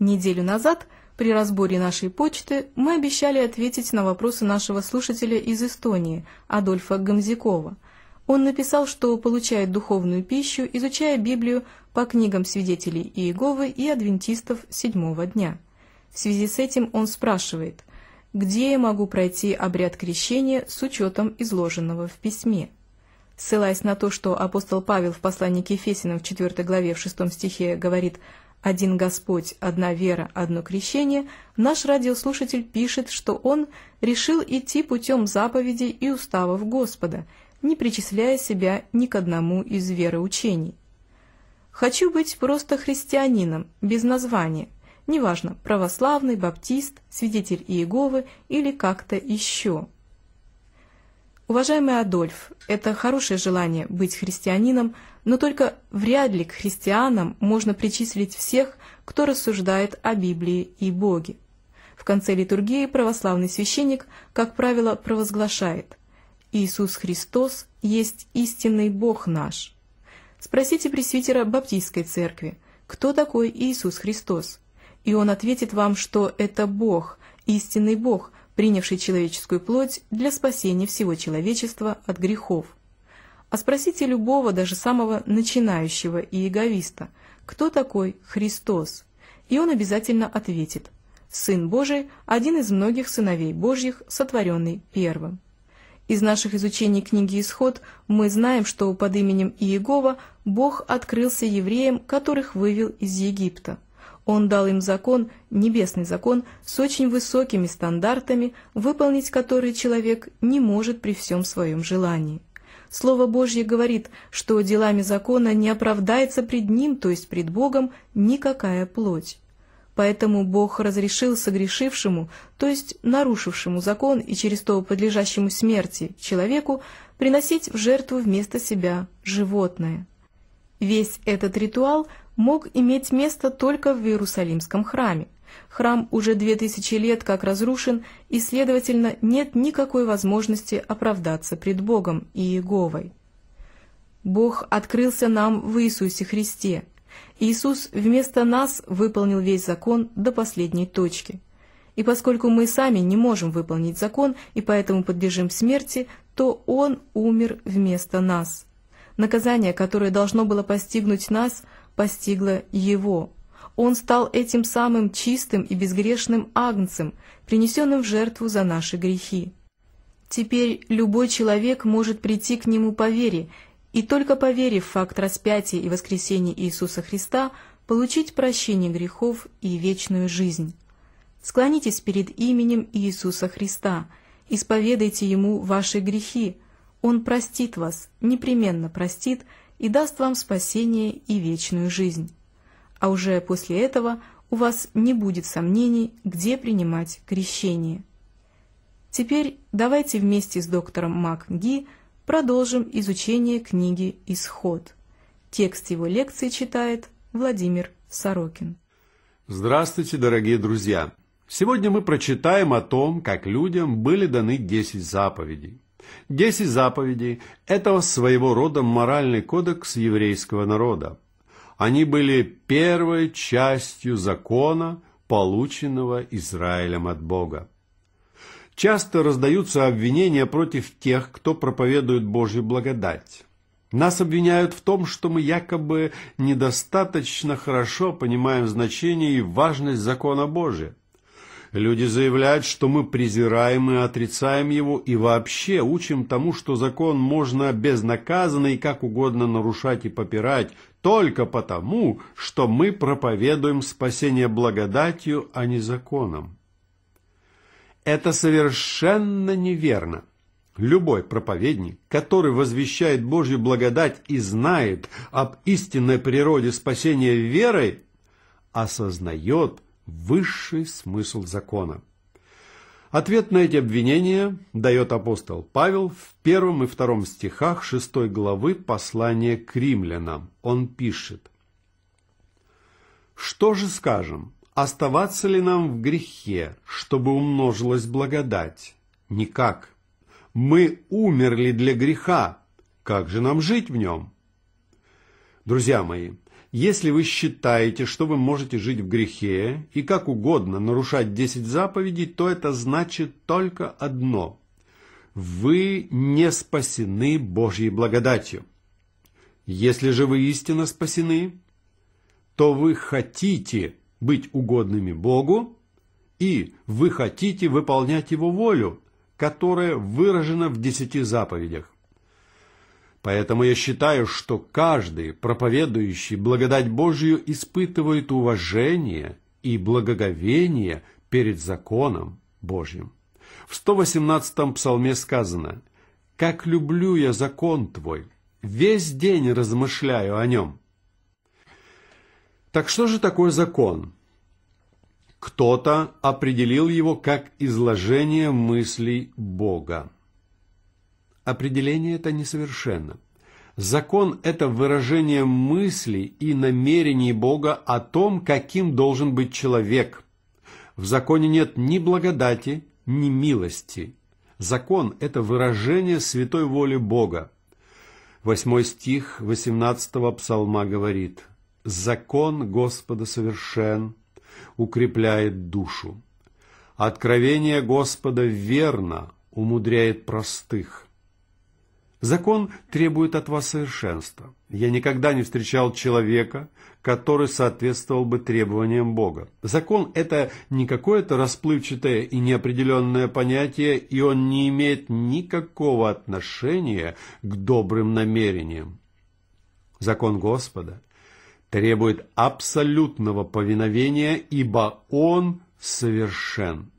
Неделю назад при разборе нашей почты мы обещали ответить на вопросы нашего слушателя из Эстонии, Адольфа Гамзикова. Он написал, что получает духовную пищу, изучая Библию по книгам свидетелей Иеговы и адвентистов седьмого дня. В связи с этим он спрашивает, где я могу пройти обряд крещения с учетом изложенного в письме? Ссылаясь на то, что апостол Павел в послании к Ефесиным в 4 главе в 6 стихе говорит «Один Господь, одна вера, одно крещение», наш радиослушатель пишет, что он решил идти путем заповедей и уставов Господа, не причисляя себя ни к одному из вероучений. «Хочу быть просто христианином, без названия, неважно, православный, баптист, свидетель Иеговы или как-то еще». Уважаемый Адольф, это хорошее желание быть христианином, но только вряд ли к христианам можно причислить всех, кто рассуждает о Библии и Боге. В конце литургии православный священник, как правило, провозглашает «Иисус Христос есть истинный Бог наш». Спросите пресвитера Баптистской церкви, кто такой Иисус Христос, и он ответит вам, что это Бог, истинный Бог, принявший человеческую плоть для спасения всего человечества от грехов – а спросите любого, даже самого начинающего и эговиста, кто такой Христос, и он обязательно ответит «Сын Божий – один из многих сыновей Божьих, сотворенный первым». Из наших изучений книги «Исход» мы знаем, что под именем Иегова Бог открылся евреям, которых вывел из Египта. Он дал им закон, небесный закон, с очень высокими стандартами, выполнить который человек не может при всем своем желании. Слово Божье говорит, что делами закона не оправдается пред ним, то есть пред Богом, никакая плоть. Поэтому Бог разрешил согрешившему, то есть нарушившему закон и через то подлежащему смерти человеку, приносить в жертву вместо себя животное. Весь этот ритуал мог иметь место только в Иерусалимском храме – Храм уже две тысячи лет как разрушен, и, следовательно, нет никакой возможности оправдаться пред Богом и Иеговой. Бог открылся нам в Иисусе Христе. Иисус вместо нас выполнил весь закон до последней точки. И поскольку мы сами не можем выполнить закон и поэтому подлежим смерти, то Он умер вместо нас. Наказание, которое должно было постигнуть нас, постигло Его, он стал этим самым чистым и безгрешным агнцем, принесенным в жертву за наши грехи. Теперь любой человек может прийти к нему по вере, и только поверив в факт распятия и воскресения Иисуса Христа, получить прощение грехов и вечную жизнь. Склонитесь перед именем Иисуса Христа, исповедайте Ему ваши грехи, Он простит вас, непременно простит и даст вам спасение и вечную жизнь а уже после этого у вас не будет сомнений, где принимать крещение. Теперь давайте вместе с доктором Мак продолжим изучение книги «Исход». Текст его лекции читает Владимир Сорокин. Здравствуйте, дорогие друзья! Сегодня мы прочитаем о том, как людям были даны 10 заповедей. 10 заповедей – это своего рода моральный кодекс еврейского народа. Они были первой частью закона, полученного Израилем от Бога. Часто раздаются обвинения против тех, кто проповедует Божью благодать. Нас обвиняют в том, что мы якобы недостаточно хорошо понимаем значение и важность закона Божия. Люди заявляют, что мы презираем и отрицаем его, и вообще учим тому, что закон можно безнаказанно и как угодно нарушать и попирать, только потому, что мы проповедуем спасение благодатью, а не законом. Это совершенно неверно. Любой проповедник, который возвещает Божью благодать и знает об истинной природе спасения верой, осознает высший смысл закона – Ответ на эти обвинения дает апостол Павел в первом и втором стихах шестой главы послания к римлянам. Он пишет «Что же скажем? Оставаться ли нам в грехе, чтобы умножилась благодать? Никак. Мы умерли для греха. Как же нам жить в нем?» Друзья мои, – если вы считаете, что вы можете жить в грехе и как угодно нарушать десять заповедей, то это значит только одно – вы не спасены Божьей благодатью. Если же вы истинно спасены, то вы хотите быть угодными Богу, и вы хотите выполнять Его волю, которая выражена в десяти заповедях. Поэтому я считаю, что каждый, проповедующий благодать Божью испытывает уважение и благоговение перед законом Божьим. В 118-м псалме сказано «Как люблю я закон Твой, весь день размышляю о нем». Так что же такое закон? Кто-то определил его как изложение мыслей Бога. Определение это несовершенно. Закон – это выражение мыслей и намерений Бога о том, каким должен быть человек. В законе нет ни благодати, ни милости. Закон – это выражение святой воли Бога. Восьмой стих 18 псалма говорит «Закон Господа совершен, укрепляет душу. Откровение Господа верно, умудряет простых». Закон требует от вас совершенства. Я никогда не встречал человека, который соответствовал бы требованиям Бога. Закон – это не какое-то расплывчатое и неопределенное понятие, и он не имеет никакого отношения к добрым намерениям. Закон Господа требует абсолютного повиновения, ибо Он совершен.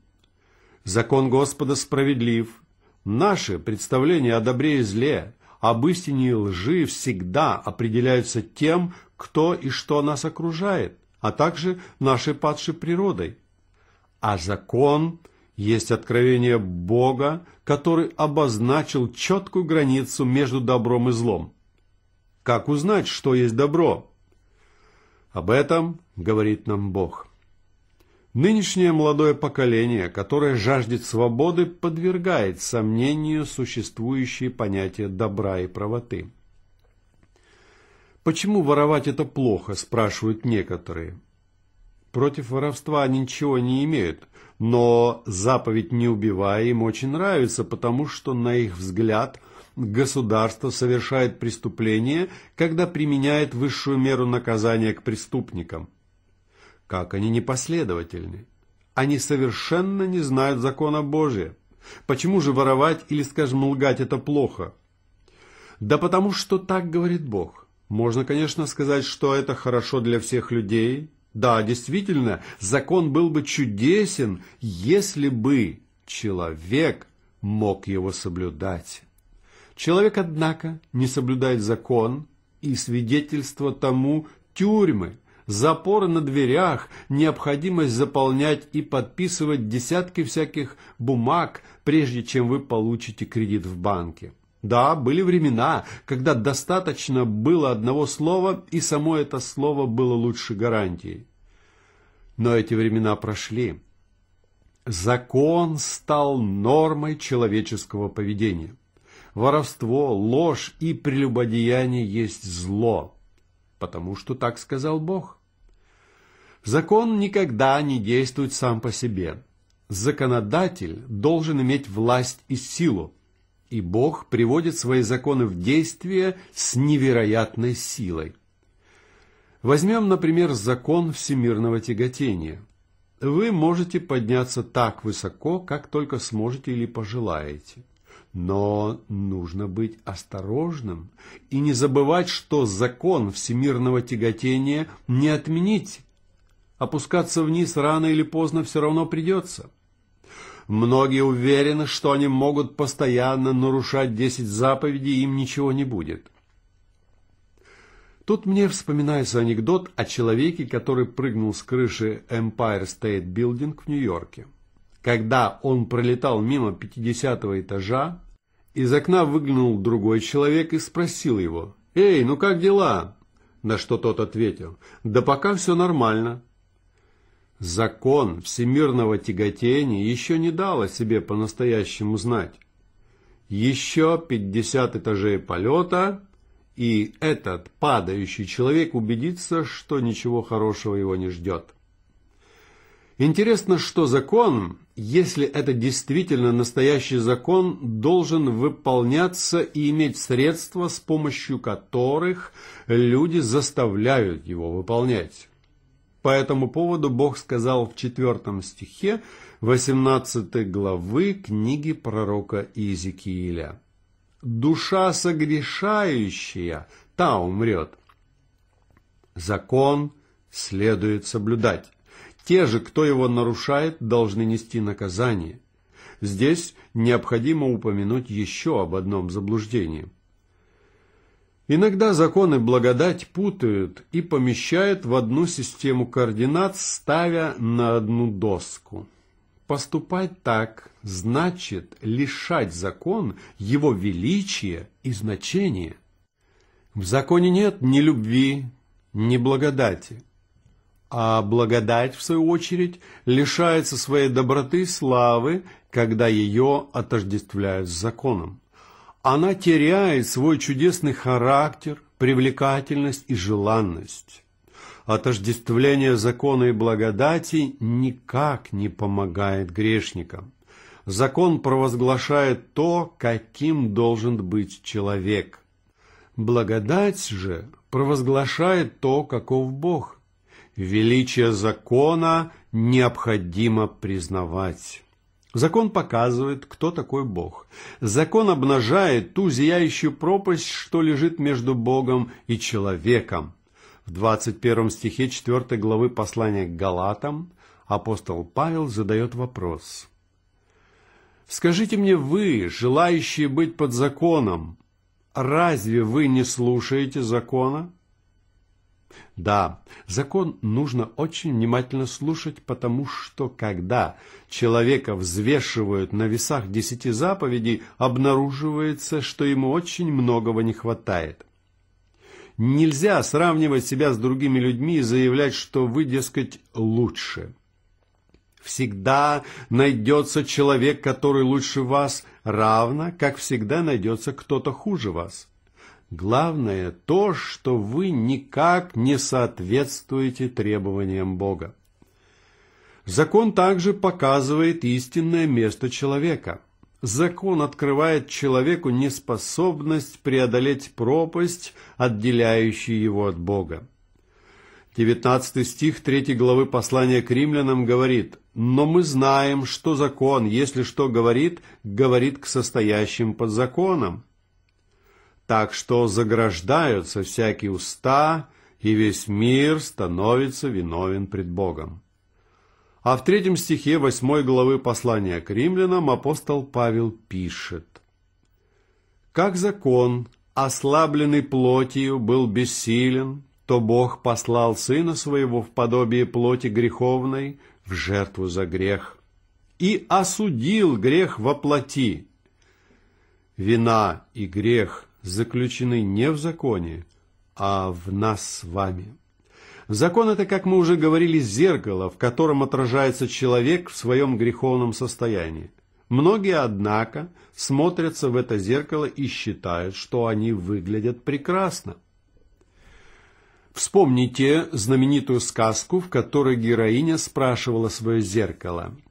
Закон Господа справедлив – Наши представления о добре и зле, об истине и лжи всегда определяются тем, кто и что нас окружает, а также нашей падшей природой. А закон есть откровение Бога, который обозначил четкую границу между добром и злом. Как узнать, что есть добро? Об этом говорит нам Бог. Нынешнее молодое поколение, которое жаждет свободы, подвергает сомнению существующие понятия добра и правоты. Почему воровать это плохо, спрашивают некоторые. Против воровства они ничего не имеют, но заповедь «не убивая им очень нравится, потому что, на их взгляд, государство совершает преступление, когда применяет высшую меру наказания к преступникам – как они непоследовательны! Они совершенно не знают закона Божия. Почему же воровать или, скажем, лгать – это плохо? Да потому что так говорит Бог. Можно, конечно, сказать, что это хорошо для всех людей. Да, действительно, закон был бы чудесен, если бы человек мог его соблюдать. Человек, однако, не соблюдает закон, и свидетельство тому тюрьмы, запоры на дверях, необходимость заполнять и подписывать десятки всяких бумаг, прежде чем вы получите кредит в банке. Да, были времена, когда достаточно было одного слова, и само это слово было лучше гарантией. Но эти времена прошли. Закон стал нормой человеческого поведения. Воровство, ложь и прелюбодеяние есть зло потому что так сказал Бог. Закон никогда не действует сам по себе. Законодатель должен иметь власть и силу, и Бог приводит свои законы в действие с невероятной силой. Возьмем, например, закон всемирного тяготения. Вы можете подняться так высоко, как только сможете или пожелаете – но нужно быть осторожным и не забывать, что закон всемирного тяготения не отменить. Опускаться вниз рано или поздно все равно придется. Многие уверены, что они могут постоянно нарушать десять заповедей, и им ничего не будет. Тут мне вспоминается анекдот о человеке, который прыгнул с крыши Empire State Building в Нью-Йорке. Когда он пролетал мимо 50 этажа, из окна выглянул другой человек и спросил его, «Эй, ну как дела?» На что тот ответил, «Да пока все нормально». Закон всемирного тяготения еще не дал о себе по-настоящему знать. Еще 50 этажей полета, и этот падающий человек убедится, что ничего хорошего его не ждет. Интересно, что закон если это действительно настоящий закон, должен выполняться и иметь средства, с помощью которых люди заставляют его выполнять. По этому поводу Бог сказал в 4 стихе 18 главы книги пророка Иезекииля. «Душа согрешающая, та умрет. Закон следует соблюдать, те же, кто его нарушает, должны нести наказание. Здесь необходимо упомянуть еще об одном заблуждении. Иногда законы благодать путают и помещают в одну систему координат, ставя на одну доску. Поступать так значит лишать закон его величия и значения. В законе нет ни любви, ни благодати – а благодать, в свою очередь, лишается своей доброты и славы, когда ее отождествляют с законом. Она теряет свой чудесный характер, привлекательность и желанность. Отождествление закона и благодати никак не помогает грешникам. Закон провозглашает то, каким должен быть человек. Благодать же провозглашает то, каков Бог – величие закона необходимо признавать. Закон показывает, кто такой Бог. Закон обнажает ту зияющую пропасть, что лежит между Богом и человеком. В 21 стихе 4 главы послания к Галатам апостол Павел задает вопрос. «Скажите мне вы, желающие быть под законом, разве вы не слушаете закона?» Да, закон нужно очень внимательно слушать, потому что когда человека взвешивают на весах десяти заповедей, обнаруживается, что ему очень многого не хватает. Нельзя сравнивать себя с другими людьми и заявлять, что вы, дескать, лучше. Всегда найдется человек, который лучше вас, равно как всегда найдется кто-то хуже вас. Главное то, что вы никак не соответствуете требованиям Бога. Закон также показывает истинное место человека. Закон открывает человеку неспособность преодолеть пропасть, отделяющую его от Бога. 19 стих 3 главы послания к римлянам говорит, «Но мы знаем, что закон, если что говорит, говорит к состоящим под законом, так что заграждаются всякие уста, и весь мир становится виновен пред Богом. А в третьем стихе восьмой главы послания к римлянам апостол Павел пишет «Как закон, ослабленный плотью, был бессилен, то Бог послал Сына Своего в подобие плоти греховной в жертву за грех и осудил грех во плоти. Вина и грех заключены не в законе, а в нас с вами. Закон – это, как мы уже говорили, зеркало, в котором отражается человек в своем греховном состоянии. Многие, однако, смотрятся в это зеркало и считают, что они выглядят прекрасно. Вспомните знаменитую сказку, в которой героиня спрашивала свое зеркало –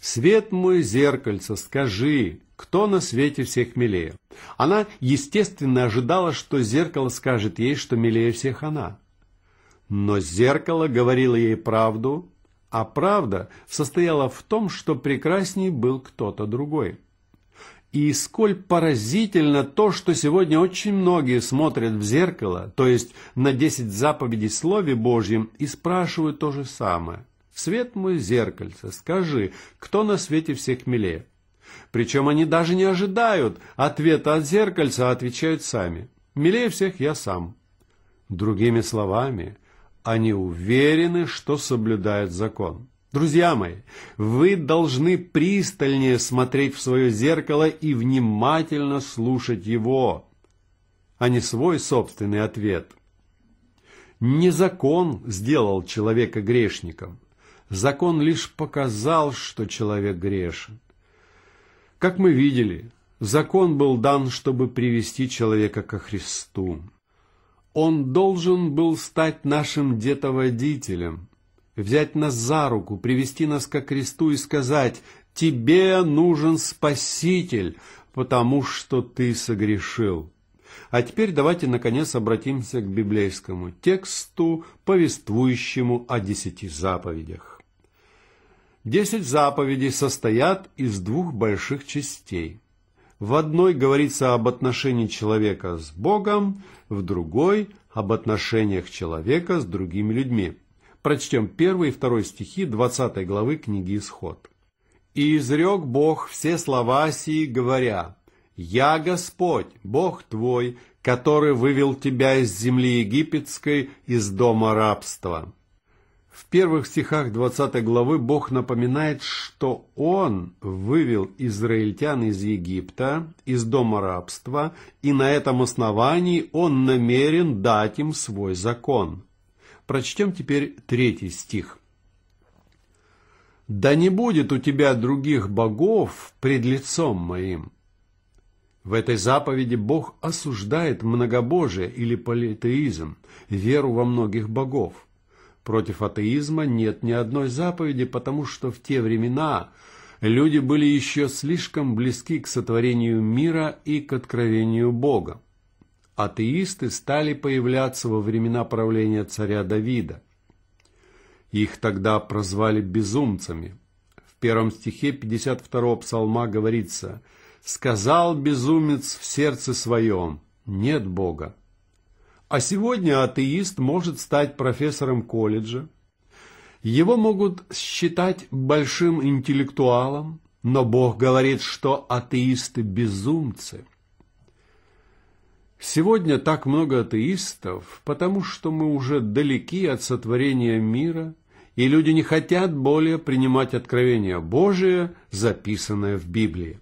«Свет мой, зеркальце, скажи, кто на свете всех милее?» Она, естественно, ожидала, что зеркало скажет ей, что милее всех она. Но зеркало говорило ей правду, а правда состояла в том, что прекрасней был кто-то другой. И сколь поразительно то, что сегодня очень многие смотрят в зеркало, то есть на десять заповедей Слове Божьем, и спрашивают то же самое. Свет мой зеркальце, скажи, кто на свете всех милее? Причем они даже не ожидают ответа от зеркальца, а отвечают сами. Милее всех я сам. Другими словами, они уверены, что соблюдают закон. Друзья мои, вы должны пристальнее смотреть в свое зеркало и внимательно слушать его, а не свой собственный ответ. Не закон сделал человека грешником – закон лишь показал, что человек грешен. Как мы видели, закон был дан, чтобы привести человека ко Христу. Он должен был стать нашим детоводителем, взять нас за руку, привести нас ко Христу и сказать, «Тебе нужен Спаситель, потому что ты согрешил». А теперь давайте, наконец, обратимся к библейскому тексту, повествующему о десяти заповедях. Десять заповедей состоят из двух больших частей. В одной говорится об отношении человека с Богом, в другой – об отношениях человека с другими людьми. Прочтем 1 и 2 стихи 20 главы книги «Исход». «И изрек Бог все слова сии, говоря, «Я Господь, Бог твой, который вывел тебя из земли египетской, из дома рабства». В первых стихах 20 главы Бог напоминает, что Он вывел израильтян из Египта, из дома рабства, и на этом основании Он намерен дать им свой закон. Прочтем теперь третий стих. «Да не будет у тебя других богов пред лицом моим». В этой заповеди Бог осуждает многобожие или политеизм, веру во многих богов – Против атеизма нет ни одной заповеди, потому что в те времена люди были еще слишком близки к сотворению мира и к откровению Бога. Атеисты стали появляться во времена правления царя Давида. Их тогда прозвали безумцами. В первом стихе 52 псалма говорится «Сказал безумец в сердце своем, нет Бога, а сегодня атеист может стать профессором колледжа. Его могут считать большим интеллектуалом, но Бог говорит, что атеисты – безумцы. Сегодня так много атеистов, потому что мы уже далеки от сотворения мира, и люди не хотят более принимать откровение Божие, записанное в Библии.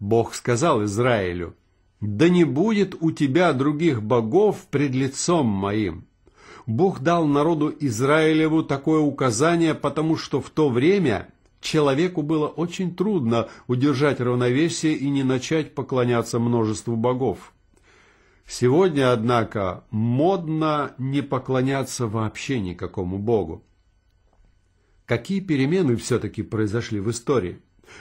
Бог сказал Израилю, да не будет у тебя других богов пред лицом моим. Бог дал народу Израилеву такое указание, потому что в то время человеку было очень трудно удержать равновесие и не начать поклоняться множеству богов. Сегодня, однако, модно не поклоняться вообще никакому богу. Какие перемены все-таки произошли в истории?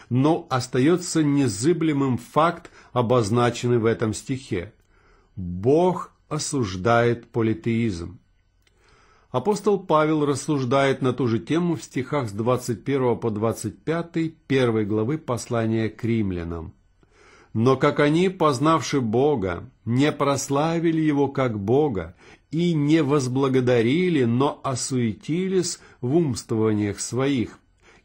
но остается незыблемым факт, обозначенный в этом стихе. Бог осуждает политеизм. Апостол Павел рассуждает на ту же тему в стихах с 21 по 25 первой главы послания к римлянам. «Но как они, познавши Бога, не прославили Его как Бога и не возблагодарили, но осуетились в умствованиях своих,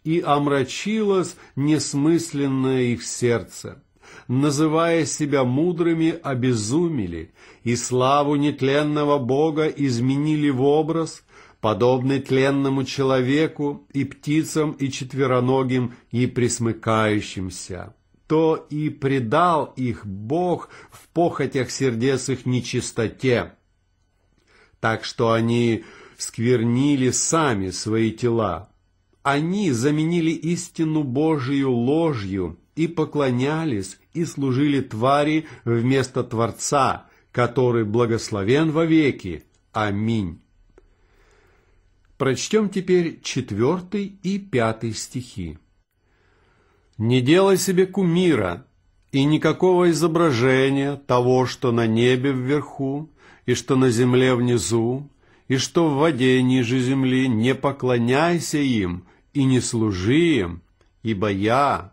и омрачилось несмысленное их сердце. Называя себя мудрыми, обезумели, и славу нетленного Бога изменили в образ, подобный тленному человеку и птицам, и четвероногим, и присмыкающимся то и предал их Бог в похотях сердец их нечистоте. Так что они сквернили сами свои тела, они заменили истину Божию ложью и поклонялись и служили твари вместо Творца, который благословен во веки. Аминь. Прочтем теперь четвертый и пятый стихи. «Не делай себе кумира и никакого изображения того, что на небе вверху, и что на земле внизу, и что в воде ниже земли, не поклоняйся им, и не служи им, ибо я,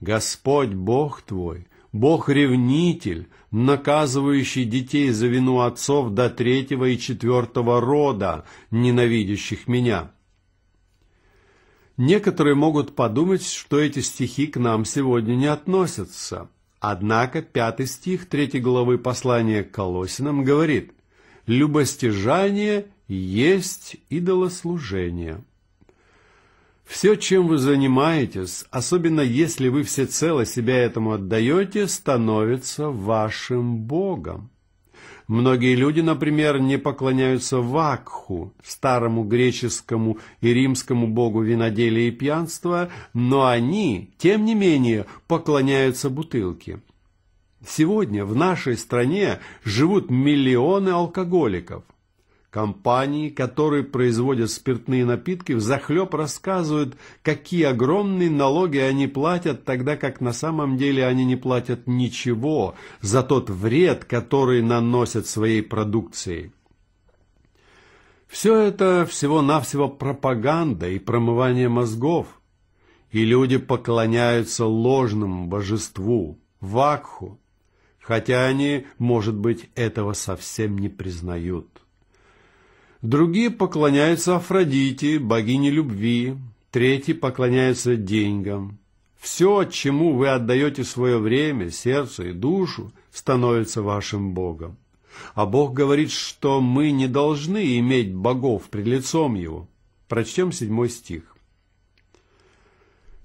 Господь Бог твой, Бог-ревнитель, наказывающий детей за вину отцов до третьего и четвертого рода, ненавидящих меня». Некоторые могут подумать, что эти стихи к нам сегодня не относятся. Однако пятый стих третьей главы послания к Колосинам говорит «Любостяжание есть идолослужение». Все, чем вы занимаетесь, особенно если вы всецело себя этому отдаете, становится вашим Богом. Многие люди, например, не поклоняются Вакху, старому греческому и римскому богу виноделия и пьянства, но они, тем не менее, поклоняются бутылке. Сегодня в нашей стране живут миллионы алкоголиков – Компании, которые производят спиртные напитки, взахлеб рассказывают, какие огромные налоги они платят, тогда как на самом деле они не платят ничего за тот вред, который наносят своей продукции. Все это всего-навсего пропаганда и промывание мозгов, и люди поклоняются ложному божеству, вакху, хотя они, может быть, этого совсем не признают другие поклоняются Афродите, богине любви, третьи поклоняются деньгам. Все, чему вы отдаете свое время, сердце и душу, становится вашим Богом. А Бог говорит, что мы не должны иметь богов при лицом Его. Прочтем седьмой стих.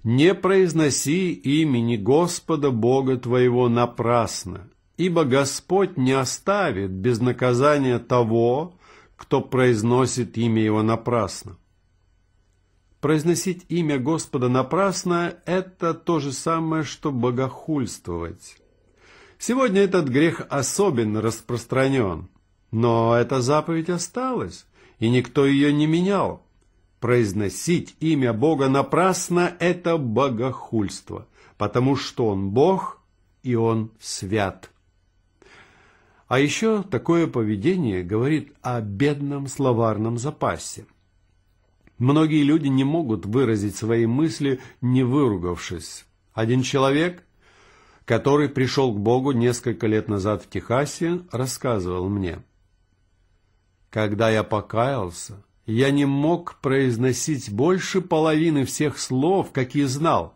«Не произноси имени Господа Бога твоего напрасно, ибо Господь не оставит без наказания того, кто произносит имя Его напрасно. Произносить имя Господа напрасно – это то же самое, что богохульствовать. Сегодня этот грех особенно распространен, но эта заповедь осталась, и никто ее не менял. Произносить имя Бога напрасно – это богохульство, потому что Он Бог, и Он свят. А еще такое поведение говорит о бедном словарном запасе. Многие люди не могут выразить свои мысли, не выругавшись. Один человек, который пришел к Богу несколько лет назад в Техасе, рассказывал мне. «Когда я покаялся, я не мог произносить больше половины всех слов, какие знал.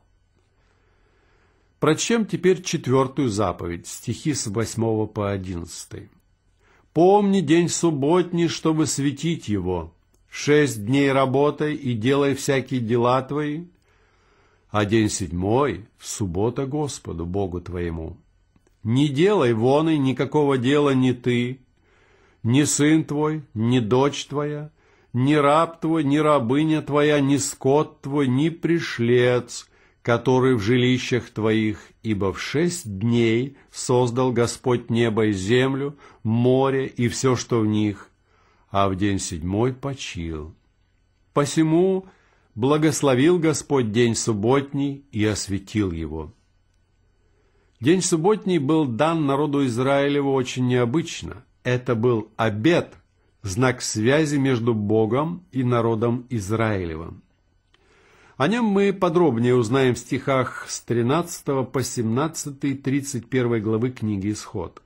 Прочтем теперь четвертую заповедь, стихи с 8 по 11. «Помни день субботний, чтобы светить его. Шесть дней работай и делай всякие дела твои, а день седьмой — суббота Господу, Богу твоему. Не делай вон и никакого дела ни ты, ни сын твой, ни дочь твоя, ни раб твой, ни рабыня твоя, ни скот твой, ни пришлец, который в жилищах твоих, ибо в шесть дней создал Господь небо и землю, море и все, что в них, а в день седьмой почил. Посему благословил Господь день субботний и осветил его. День субботний был дан народу Израилеву очень необычно. Это был обед, знак связи между Богом и народом Израилевым. О нем мы подробнее узнаем в стихах с 13 по 17, 31 главы книги «Исход».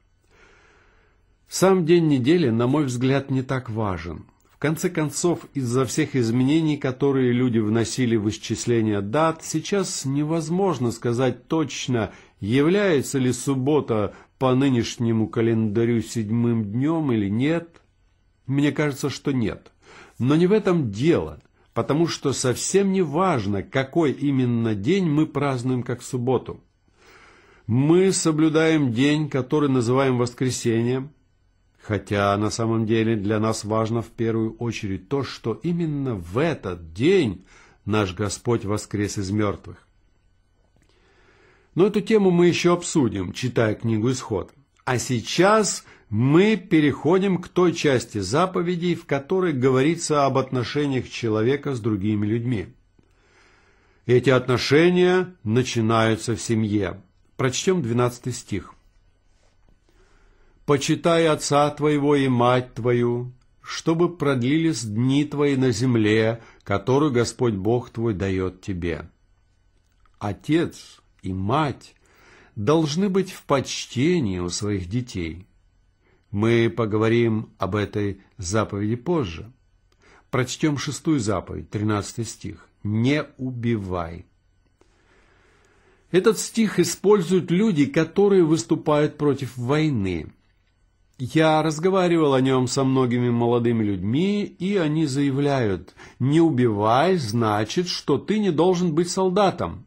Сам день недели, на мой взгляд, не так важен. В конце концов, из-за всех изменений, которые люди вносили в исчисление дат, сейчас невозможно сказать точно, является ли суббота по нынешнему календарю седьмым днем или нет. Мне кажется, что нет. Но не в этом дело – потому что совсем не важно, какой именно день мы празднуем как субботу. Мы соблюдаем день, который называем воскресением, хотя на самом деле для нас важно в первую очередь то, что именно в этот день наш Господь воскрес из мертвых. Но эту тему мы еще обсудим, читая книгу «Исход». А сейчас мы переходим к той части заповедей, в которой говорится об отношениях человека с другими людьми. Эти отношения начинаются в семье. Прочтем 12 стих. «Почитай отца твоего и мать твою, чтобы продлились дни твои на земле, которую Господь Бог твой дает тебе». Отец и мать должны быть в почтении у своих детей – мы поговорим об этой заповеди позже. Прочтем шестую заповедь, 13 стих. «Не убивай». Этот стих используют люди, которые выступают против войны. Я разговаривал о нем со многими молодыми людьми, и они заявляют, не убивай значит, что ты не должен быть солдатом.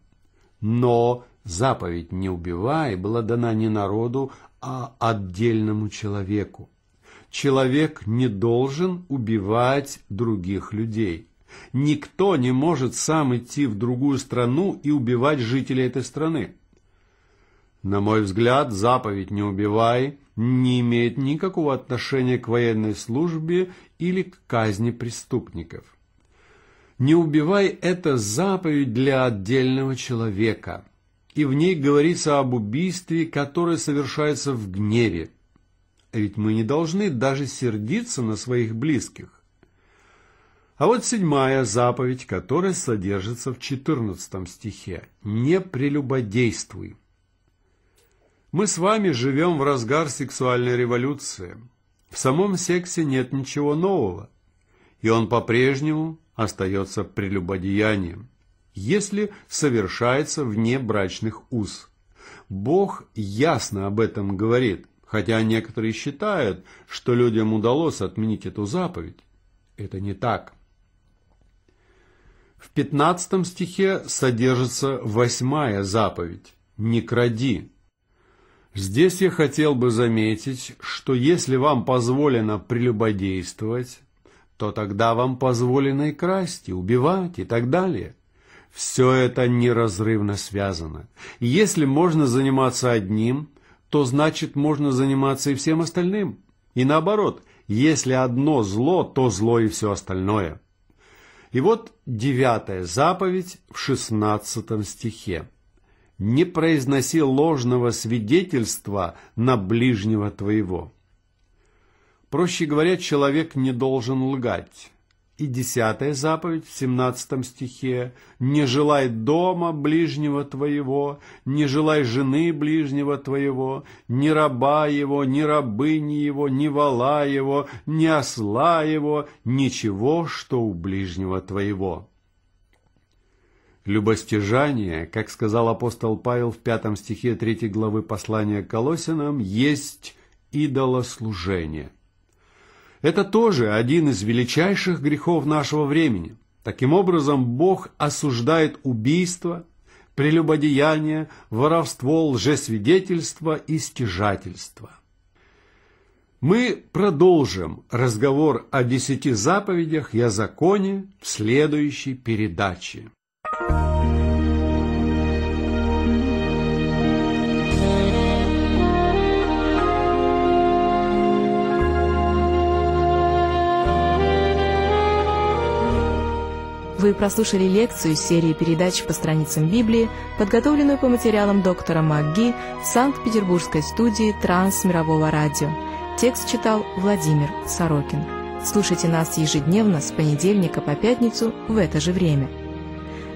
Но заповедь «не убивай» была дана не народу, а отдельному человеку. Человек не должен убивать других людей. Никто не может сам идти в другую страну и убивать жителей этой страны. На мой взгляд, заповедь «не убивай» не имеет никакого отношения к военной службе или к казни преступников. «Не убивай» – это заповедь для отдельного человека – и в ней говорится об убийстве, которое совершается в гневе. Ведь мы не должны даже сердиться на своих близких. А вот седьмая заповедь, которая содержится в четырнадцатом стихе – «Не прелюбодействуй». Мы с вами живем в разгар сексуальной революции. В самом сексе нет ничего нового, и он по-прежнему остается прелюбодеянием если совершается вне брачных уз. Бог ясно об этом говорит, хотя некоторые считают, что людям удалось отменить эту заповедь. Это не так. В 15 стихе содержится восьмая заповедь «Не кради». Здесь я хотел бы заметить, что если вам позволено прелюбодействовать, то тогда вам позволено и красть, и убивать, и так далее – все это неразрывно связано. Если можно заниматься одним, то значит можно заниматься и всем остальным. И наоборот, если одно зло, то зло и все остальное. И вот девятая заповедь в шестнадцатом стихе. «Не произноси ложного свидетельства на ближнего твоего». Проще говоря, человек не должен лгать. И десятая заповедь в семнадцатом стихе «Не желай дома ближнего твоего, не желай жены ближнего твоего, ни раба его, ни рабыни его, ни вала его, ни осла его, ничего, что у ближнего твоего». Любостяжание, как сказал апостол Павел в пятом стихе третьей главы послания к Колосинам, есть идолослужение. Это тоже один из величайших грехов нашего времени. Таким образом, Бог осуждает убийство, прелюбодеяние, воровство, лжесвидетельство и стяжательство. Мы продолжим разговор о десяти заповедях и о законе в следующей передаче. Вы прослушали лекцию серии передач по страницам Библии, подготовленную по материалам доктора Магги в Санкт-Петербургской студии Трансмирового радио. Текст читал Владимир Сорокин. Слушайте нас ежедневно с понедельника по пятницу в это же время.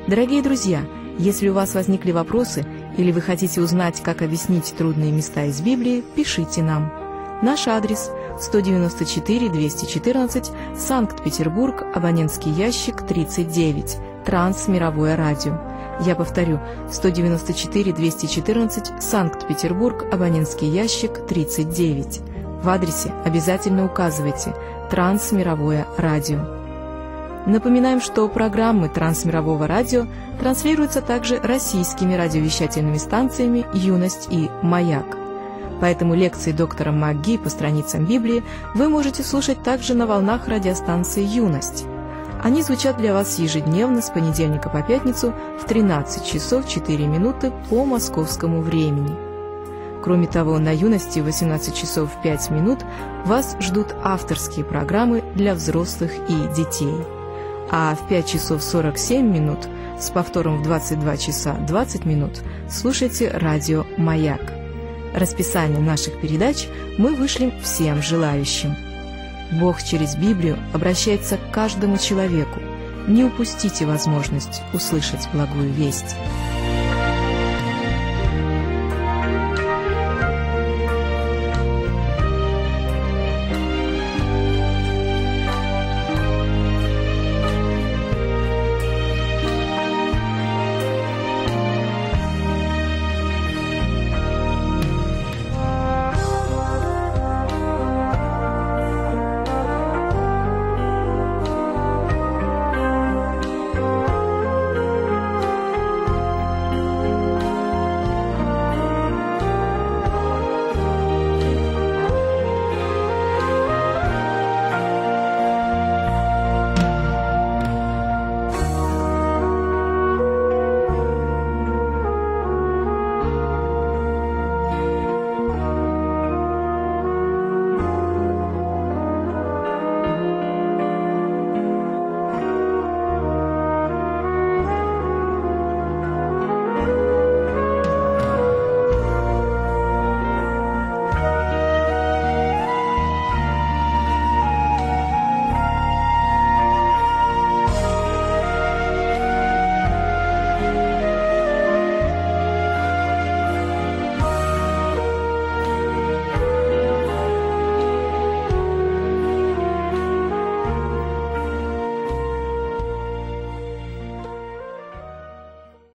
Дорогие друзья, если у вас возникли вопросы или вы хотите узнать, как объяснить трудные места из Библии, пишите нам. Наш адрес – 194 214, Санкт-Петербург, абонентский ящик 39, Транс Мировое радио. Я повторю, 194 214, Санкт-Петербург, абонентский ящик 39. В адресе обязательно указывайте «Транс Мировое радио». Напоминаем, что программы Трансмирового радио транслируются также российскими радиовещательными станциями «Юность» и «Маяк». Поэтому лекции доктора МакГи по страницам Библии вы можете слушать также на волнах радиостанции «Юность». Они звучат для вас ежедневно с понедельника по пятницу в 13 часов 4 минуты по московскому времени. Кроме того, на юности в 18 часов 5 минут вас ждут авторские программы для взрослых и детей. А в 5 часов 47 минут с повтором в 22 часа 20 минут слушайте радио «Маяк». Расписание наших передач мы вышлем всем желающим. Бог через Библию обращается к каждому человеку. Не упустите возможность услышать благую весть.